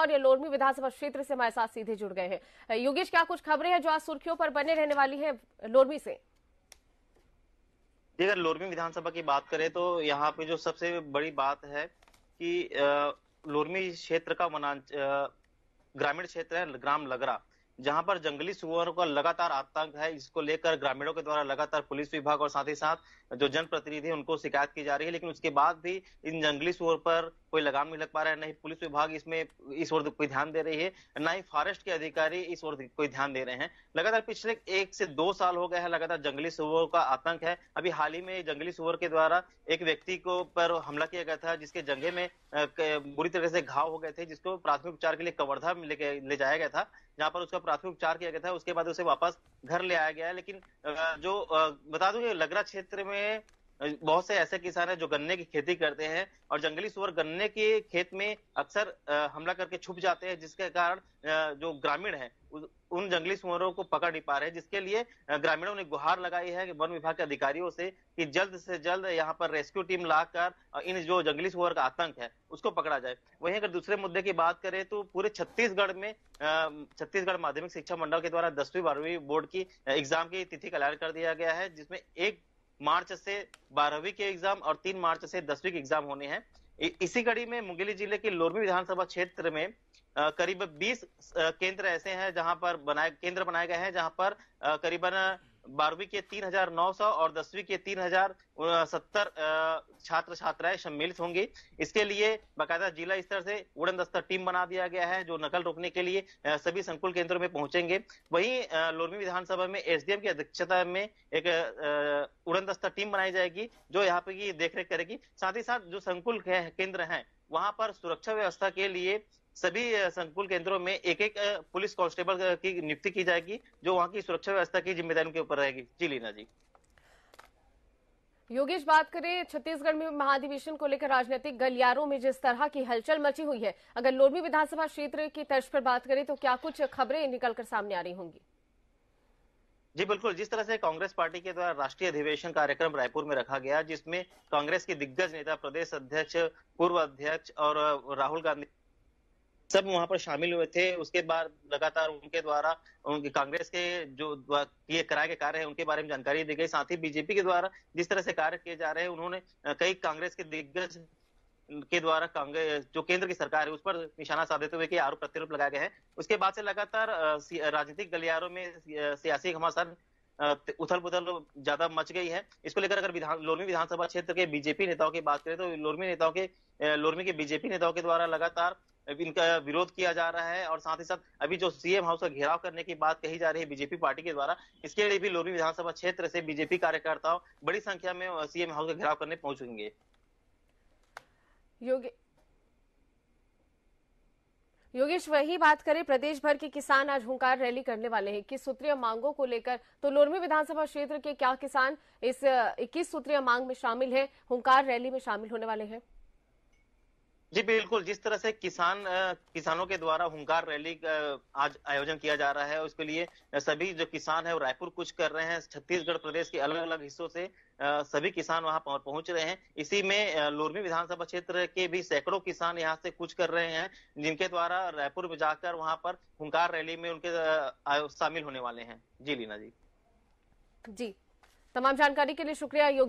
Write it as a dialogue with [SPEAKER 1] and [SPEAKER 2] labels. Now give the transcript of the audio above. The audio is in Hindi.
[SPEAKER 1] और ये लोरमी विधानसभा क्षेत्र से हमारे साथ सीधे जुड़ गए हैं योगेश क्या कुछ खबरें हैं जो आज सुर्खियों पर बने रहने वाली है लोरमी से
[SPEAKER 2] अगर लोरमी विधानसभा की बात करें तो यहाँ पे जो सबसे बड़ी बात है कि लोरमी क्षेत्र का वनांच ग्रामीण क्षेत्र है ग्राम लगरा जहां पर जंगली सुअरों का लगातार आतंक है इसको लेकर ग्रामीणों के द्वारा लगातार पुलिस विभाग और साथ ही साथ जो जनप्रतिनिधि उनको शिकायत की जा रही है लेकिन उसके बाद भी इन जंगली सुअर पर कोई लगाम नहीं लग पा रहा है नहीं पुलिस विभाग इसमें इस ओर कोई ध्यान दे रही है ना ही फॉरेस्ट के अधिकारी इस ओर कोई ध्यान दे रहे हैं लगातार पिछले एक से दो साल हो गए हैं लगातार जंगली सुअरों का आतंक है अभी हाल ही में जंगली सुअर के द्वारा एक व्यक्ति को पर हमला किया गया था जिसके जंगे में बुरी तरह से घाव हो गए थे जिसको प्राथमिक उपचार के लिए कवर्धा में लेके ले जाया गया था जहां पर उसका प्राथमिक उपचार किया गया था उसके बाद उसे वापस घर ले आया गया है लेकिन जो बता दूं कि लगरा क्षेत्र में बहुत से ऐसे किसान हैं जो गन्ने की खेती करते हैं और जंगली सुअर गन्ने के खेत में अक्सर हमला करके छुप जाते हैं जिसके कारण जो ग्रामीण है उन जंगली सुअरों को पकड़ नहीं पा रहे जिसके लिए ग्रामीणों ने गुहार लगाई है वन विभाग के अधिकारियों से कि जल्द से जल्द यहाँ पर रेस्क्यू टीम लाकर इन जो जंगली सुअर का आतंक है उसको पकड़ा जाए वहीं अगर दूसरे मुद्दे की बात करें तो पूरे छत्तीसगढ़ में छत्तीसगढ़ माध्यमिक शिक्षा मंडल के द्वारा दसवीं बारहवीं बोर्ड की एग्जाम की तिथि का ऐलान कर दिया गया है जिसमें एक मार्च से बारहवीं के एग्जाम और तीन मार्च से दसवीं के एग्जाम होने हैं इसी कड़ी में मुंगेली जिले के लोरमी विधानसभा क्षेत्र में करीब 20 केंद्र ऐसे हैं जहां पर बनाए केंद्र बनाए गए हैं जहां पर करीबन बारहवीं के 3,900 और दसवीं के 3,070 छात्र छात्राएं सम्मिलित होंगी इसके लिए बाकायदा जिला स्तर से उड़न दस्तर टीम बना दिया गया है जो नकल रोकने के लिए सभी संकुल केंद्रों में पहुंचेंगे वहीं लोरमी विधानसभा में एसडीएम की अध्यक्षता में एक उड़न दस्तर टीम बनाई जाएगी जो यहाँ पे की देखरेख करेगी साथ ही साथ जो संकुल केंद्र है वहां पर सुरक्षा व्यवस्था के लिए सभी संकुल केंद्रों में एक एक पुलिस कांस्टेबल की नियुक्ति की जाएगी जो वहाँ की सुरक्षा व्यवस्था की जिम्मेदारी के ऊपर रहेगी जी लीना जी
[SPEAKER 1] योगेश बात करें छत्तीसगढ़ में महाधिवेशन को लेकर राजनीतिक गलियारों में जिस तरह की हलचल मची हुई है अगर लोरमी विधानसभा क्षेत्र की तर्ज पर बात करें तो क्या कुछ खबरें निकलकर सामने आ रही होंगी
[SPEAKER 2] जी बिल्कुल जिस तरह से कांग्रेस पार्टी के द्वारा राष्ट्रीय अधिवेशन कार्यक्रम रायपुर में रखा गया जिसमें कांग्रेस के दिग्गज नेता प्रदेश अध्यक्ष पूर्व अध्यक्ष और राहुल गांधी सब वहां पर शामिल हुए थे उसके बाद लगातार उनके द्वारा उनके कांग्रेस के जो किए कराए के कार्य है उनके बारे में जानकारी दी गई साथ ही बीजेपी के द्वारा जिस तरह से कार्य किए जा रहे हैं उन्होंने कई कांग्रेस के दिग्गज के द्वारा कांग्रेस जो केंद्र की सरकार है उस पर निशाना साधते हुए कि आरोप प्रत्यारोप लगाए गए हैं उसके बाद से लगातार राजनीतिक गलियारों में सियासी घमासान उथल पुथल ज्यादा मच गई है इसको लेकर अगर विधान लोरमी विधानसभा क्षेत्र के बीजेपी नेताओं की बात करें तो लोरमी नेताओं के लोरमी के बीजेपी नेताओं के द्वारा लगातार इनका विरोध किया जा रहा है और साथ ही साथ अभी जो सीएम हाउस का घेराव करने की बात कही जा रही है बीजेपी पार्टी के द्वारा इसके लिए भी लोरी विधानसभा क्षेत्र से बीजेपी कार्यकर्ताओं बड़ी संख्या में सीएम हाउस का घेराव करने पहुंचेंगे
[SPEAKER 1] योगी योगेश वही बात करें प्रदेश भर के किसान आज हुंकार रैली करने वाले हैं इक्कीस सूत्रीय मांगों को लेकर तो लोरमी विधानसभा क्षेत्र के क्या किसान इस इक्कीस सूत्रीय मांग में शामिल है हुंकार रैली में शामिल होने वाले हैं
[SPEAKER 2] जी बिल्कुल जिस तरह से किसान किसानों के द्वारा हुंकार रैली आज आयोजन किया जा रहा है उसके लिए सभी जो किसान है वो रायपुर कुछ कर रहे हैं छत्तीसगढ़ प्रदेश के अलग अलग हिस्सों से सभी किसान वहां पहुंच रहे हैं इसी में लोरमी विधानसभा क्षेत्र के भी सैकड़ों किसान यहां से कुछ कर रहे हैं जिनके द्वारा रायपुर में जाकर वहां पर हुंकार रैली में उनके शामिल होने वाले हैं जी लीना जी
[SPEAKER 1] जी तमाम जानकारी के लिए शुक्रिया योगी